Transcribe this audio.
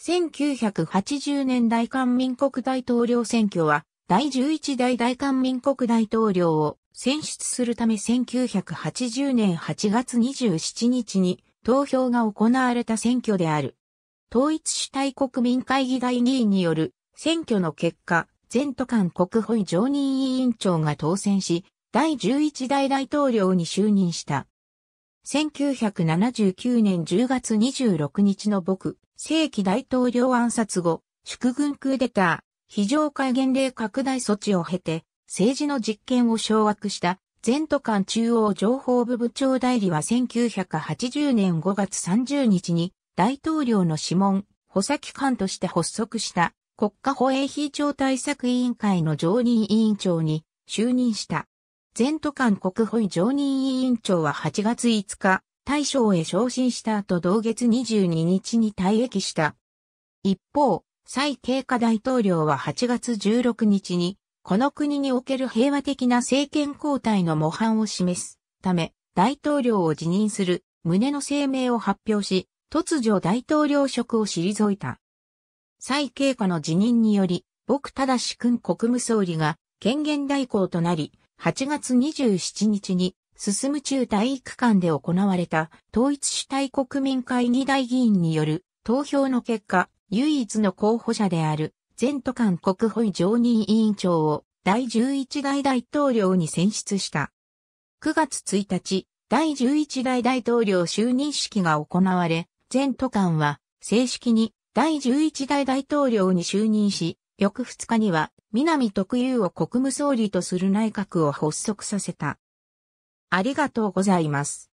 1980年大韓民国大統領選挙は、第11代大韓民国大統領を選出するため1980年8月27日に投票が行われた選挙である。統一主体国民会議代議員による選挙の結果、全都間国保常任委員長が当選し、第11代大統領に就任した。1979年10月26日の僕、正規大統領暗殺後、祝軍クーデター、非常戒厳令拡大措置を経て、政治の実権を掌握した全都間中央情報部部長代理は1980年5月30日に大統領の諮問、補佐機関として発足した国家保衛非常対策委員会の常任委員長に就任した。全都館国保委常任委員長は8月5日、大将へ昇進した後同月22日に退役した。一方、蔡経過大統領は8月16日に、この国における平和的な政権交代の模範を示すため、大統領を辞任する旨の声明を発表し、突如大統領職を退いた。蔡経過の辞任により、僕正君国務総理が権限代行となり、8月27日に進む中体育館で行われた統一主体国民会議大議員による投票の結果、唯一の候補者である全都間国保常任委員長を第11代大統領に選出した。9月1日、第11代大統領就任式が行われ、全都間は正式に第11代大統領に就任し、翌2日には、南特有を国務総理とする内閣を発足させた。ありがとうございます。